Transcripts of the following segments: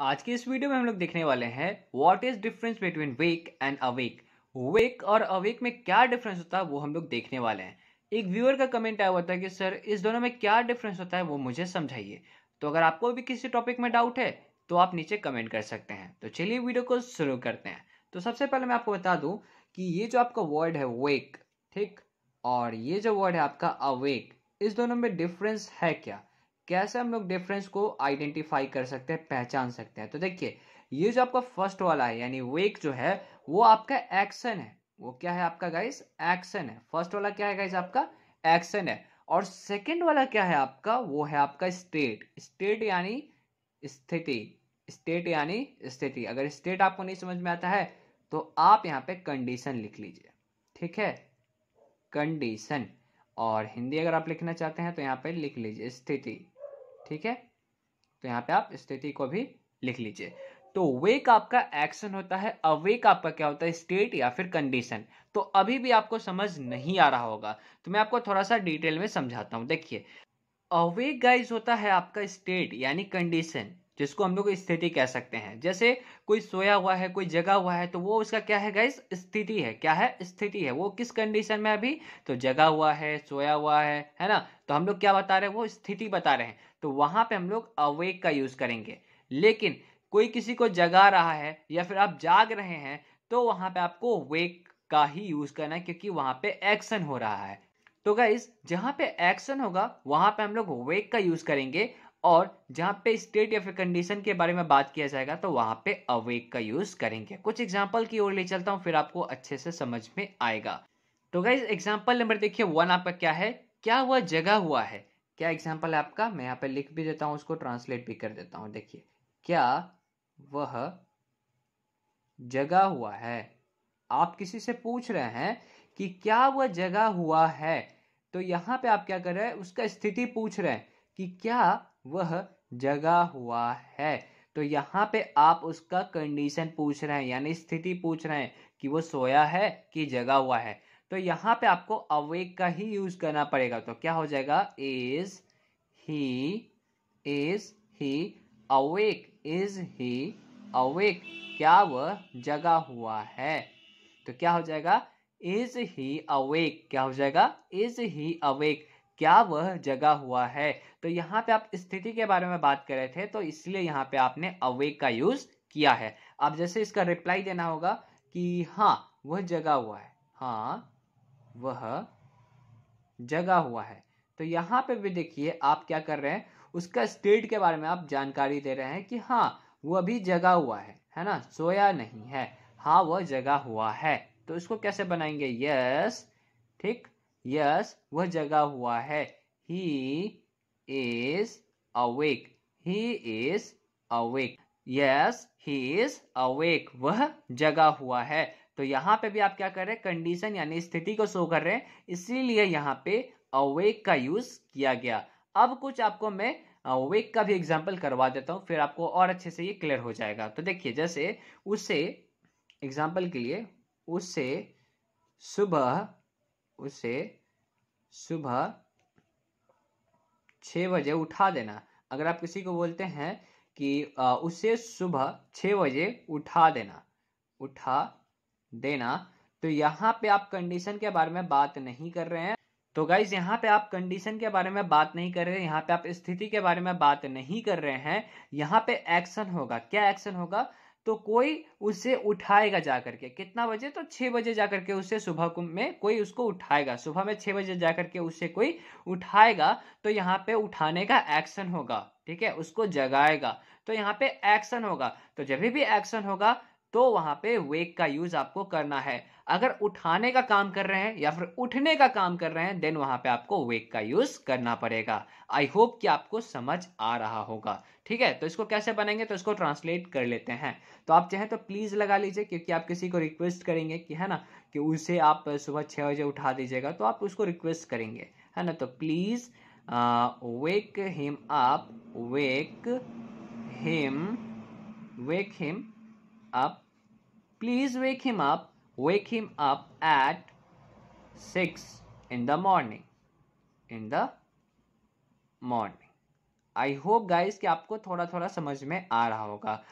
आज के इस वीडियो में हम लोग देखने वाले हैं what is difference between wake and awake wake और अवेक में क्या डिफरेंस होता है वो हम लोग देखने वाले हैं एक व्यूअर का कमेंट आया हुआ था कि सर इस दोनों में क्या डिफरेंस होता है वो मुझे समझाइए तो अगर आपको भी किसी टॉपिक में डाउट है तो आप नीचे कमेंट कर सकते हैं तो चलिए वीडियो को शुरू करते हैं तो सबसे पहले मैं आपको बता दूं कि ये जो आपका वर्ड है वेक ठीक और ये जो वर्ड है आपका अवेक इस दोनों में डिफरेंस है क्या कैसे हम लोग डिफरेंस को आइडेंटिफाई कर सकते हैं पहचान सकते हैं तो देखिए ये जो आपका फर्स्ट वाला है यानी वेक जो है वो आपका एक्शन है वो क्या है आपका गाइस एक्शन है फर्स्ट वाला क्या है गाइस आपका एक्शन है और सेकंड वाला क्या है आपका वो है आपका स्टेट स्टेट यानी स्थिति स्टेट यानी स्थिति अगर स्टेट आपको नहीं समझ में आता है तो आप यहाँ पे कंडीशन लिख लीजिए ठीक है कंडीशन और हिंदी अगर आप लिखना चाहते हैं तो यहाँ पे लिख लीजिए स्थिति ठीक है तो यहाँ पे आप स्थिति को भी लिख लीजिए तो वेक आपका एक्शन होता है अवेक आपका क्या होता है स्टेट या फिर कंडीशन तो अभी भी आपको समझ नहीं आ रहा होगा तो मैं आपको थोड़ा सा डिटेल में समझाता हूँ देखिए अवेक गाइज होता है आपका स्टेट यानी कंडीशन जिसको हम लोग स्थिति कह सकते हैं जैसे कोई सोया हुआ है कोई जगा हुआ है तो वो उसका क्या है गाइस स्थिति है क्या है स्थिति है वो किस कंडीशन में अभी तो जगा हुआ है सोया हुआ है है ना तो हम लोग क्या बता रहे हैं वो स्थिति बता रहे हैं तो वहां पे हम लोग अवेक का यूज करेंगे लेकिन कोई किसी को जगा रहा है या फिर आप जाग रहे हैं तो वहां पे आपको वेक का ही यूज करना है क्योंकि वहां पे एक्शन हो रहा है तो गाइज जहां पे एक्शन होगा वहां पे हम लोग वेक का यूज करेंगे और जहाँ पे स्टेट या फिर कंडीशन के बारे में बात किया जाएगा तो वहाँ पे अवेक का यूज़ करेंगे कुछ एग्जाम्पल की ओर ले चलता हूँ फिर आपको अच्छे से समझ में आएगा तो गाइज एग्जाम्पल नंबर देखिए वन आपका क्या है क्या वह जगह हुआ है क्या एग्जाम्पल है आपका मैं यहाँ पे लिख भी देता हूँ उसको ट्रांसलेट भी कर देता हूँ देखिए क्या वह जगह हुआ है आप किसी से पूछ रहे हैं कि क्या वह जगह हुआ है तो यहाँ पे आप क्या कर रहे हैं उसका स्थिति पूछ रहे हैं कि क्या वह जगा हुआ है तो यहाँ पे आप उसका कंडीशन पूछ रहे हैं यानी स्थिति पूछ रहे हैं कि वो सोया है कि जगा हुआ है तो यहाँ पे आपको अवेक का ही यूज करना पड़ेगा तो क्या हो जाएगा is he is he awake is he awake क्या वह जगा हुआ है तो क्या हो जाएगा इज ही अवेक क्या हो जाएगा इज ही अवेक क्या वह जगा हुआ है तो यहाँ पे आप स्थिति के बारे में बात कर रहे थे तो इसलिए यहाँ पे आपने अवेक का यूज किया है अब जैसे इसका रिप्लाई देना होगा कि हाँ वह जगा हुआ है हाँ वह जगा हुआ है तो यहाँ पे भी देखिए आप क्या कर रहे हैं उसका स्टेट के बारे में आप जानकारी दे रहे हैं कि हाँ वो अभी जगा हुआ है है ना सोया नहीं है हाँ वह जगा हुआ है तो इसको कैसे बनाएंगे यस ठीक यस वह जगा हुआ है he is awake he is awake yes he is awake वह जगा हुआ है तो यहाँ पे भी आप क्या कर रहे हैं कंडीशन यानी स्थिति को शो कर रहे हैं इसीलिए यहाँ पे अवेक का यूज किया गया अब कुछ आपको मैं अवेक का भी एग्जाम्पल करवा देता हूँ फिर आपको और अच्छे से ये क्लियर हो जाएगा तो देखिए जैसे उसे एग्जाम्पल के लिए उसे सुबह उसे सुबह छः बजे उठा देना अगर आप किसी को बोलते हैं कि उसे सुबह छः बजे उठा देना उठा देना तो यहाँ पे आप कंडीशन के बारे में बात नहीं कर रहे हैं तो गाइज यहाँ पे आप कंडीशन के बारे में बात नहीं कर रहे हैं यहाँ पे आप स्थिति के बारे में बात नहीं कर रहे हैं यहाँ पे एक्शन होगा क्या एक्शन होगा तो कोई उसे उठाएगा जा करके कितना बजे तो छः बजे जा करके उसे सुबह में कोई उसको उठाएगा सुबह में छः बजे जा करके उसे कोई उठाएगा तो यहाँ पे उठाने का एक्शन होगा ठीक है उसको जगाएगा तो यहाँ पे एक्शन होगा तो जब भी एक्शन होगा तो वहां पे वेक का यूज आपको करना है अगर उठाने का काम कर रहे हैं या फिर उठने का काम कर रहे हैं देन वहां पे आपको वेक का यूज करना पड़ेगा आई होप कि आपको समझ आ रहा होगा ठीक है तो इसको कैसे बनेंगे तो इसको ट्रांसलेट कर लेते हैं तो आप चाहें तो प्लीज लगा लीजिए क्योंकि आप किसी को रिक्वेस्ट करेंगे कि है ना कि उसे आप सुबह छह बजे उठा दीजिएगा तो आप उसको रिक्वेस्ट करेंगे है ना तो please wake him up wake him wake him up please wake him up wake him up at six in the morning in the morning I hope guys कि आपको थोड़ा थोड़ा समझ में आ रहा होगा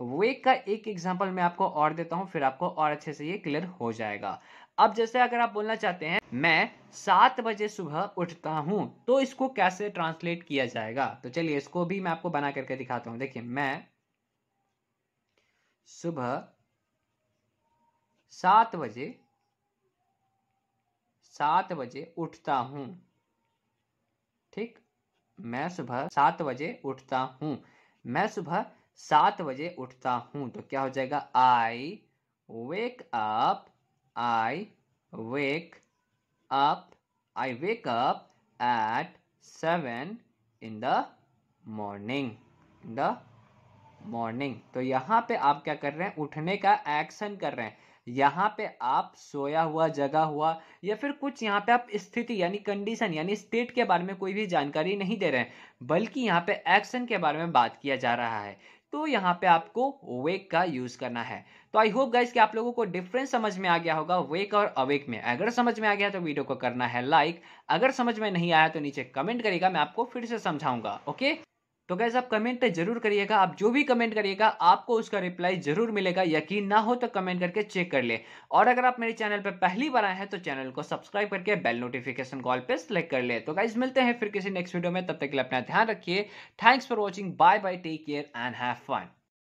वेक का एक एग्जाम्पल मैं आपको और देता हूं फिर आपको और अच्छे से ये क्लियर हो जाएगा अब जैसे अगर आप बोलना चाहते हैं मैं सात बजे सुबह उठता हूं तो इसको कैसे ट्रांसलेट किया जाएगा तो चलिए इसको भी मैं आपको बना करके दिखाता हूं देखिए मैं सुबह सात बजे सात बजे उठता हूँ ठीक मैं सुबह सात बजे उठता हूँ मैं सुबह सात बजे उठता हूँ तो क्या हो जाएगा I wake up I wake up I wake up at seven in the morning in the morning तो यहाँ पे आप क्या कर रहे हैं उठने का एक्शन कर रहे हैं यहाँ पे आप सोया हुआ जगा हुआ या फिर कुछ यहाँ पे आप स्थिति यानी कंडीशन यानी स्टेट के बारे में कोई भी जानकारी नहीं दे रहे हैं बल्कि यहाँ पे एक्शन के बारे में बात किया जा रहा है तो यहाँ पे आपको वेक का यूज करना है तो आई होप गाइज कि आप लोगों को डिफरेंस समझ में आ गया होगा वेक और अवेक में अगर समझ में आ गया तो वीडियो को करना है लाइक अगर समझ में नहीं आया तो नीचे कमेंट करेगा मैं आपको फिर से समझाऊंगा ओके तो गैस आप कमेंट जरूर करिएगा आप जो भी कमेंट करिएगा आपको उसका रिप्लाई जरूर मिलेगा यकीन ना हो तो कमेंट करके चेक कर ले और अगर आप मेरे चैनल पर पहली बार आए हैं तो चैनल को सब्सक्राइब करके बेल नोटिफिकेशन कॉल पर सेलेक्ट कर ले तो गाइज मिलते हैं फिर किसी नेक्स्ट वीडियो में तब तक के लिए अपना ध्यान रखिए thanks for watching bye bye take care and have fun